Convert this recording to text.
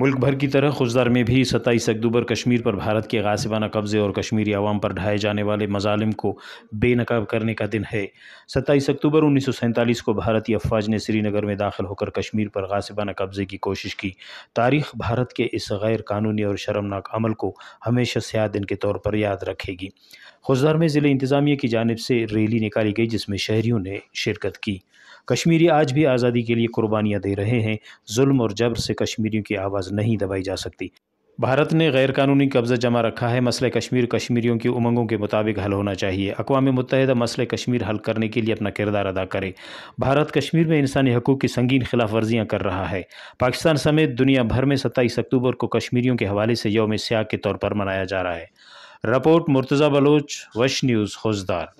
मुल्क भर की तरह खुजदार में भी सत्ताईस अक्टूबर कश्मीर पर भारत के गासिबाना कब्ज़े और कश्मीरी आवाम पर ढाए जाने वाले मजालिम को बेनकाब करने का दिन है सत्ताईस अक्टूबर उन्नीस सौ सैंतालीस को भारतीय अफवाज ने श्रीनगर में दाखिल होकर कश्मीर पर गासिबाना कब्ज़े की कोशिश की तारीख भारत के इस गैर कानूनी और शर्मनाक अमल को हमेशा स्याह दिन के तौर पर याद रखेगी खुशदार में ज़िले इंतज़ामिया की जानब से रैली निकाली गई जिसमें शहरीों ने शिरकत की कश्मीरी आज भी आज़ादी के लिए कुर्बानियाँ दे रहे हैं जुल्म और जबर से कश्मीरियों की आवाज़ नहीं दबाई जा सकती भारत ने गैरकानूनी कब्जा जमा रखा है मसले कश्मीर कश्मीरियों की उमंगों के मुताबिक हल होना चाहिए अकवा मुतहदा मसले कश्मीर हल करने के लिए अपना किरदार अदा करे भारत कश्मीर में इंसानी हकूक़ की संगीन खिलाफ वर्जियाँ कर रहा है पाकिस्तान समेत दुनिया भर में सत्ताईस अक्टूबर को कश्मीरियों के हवाले से योम स्याह के तौर पर मनाया जा रहा है रिपोर्ट मुर्तज़ा बलोच वश न्यूज़ हौजदार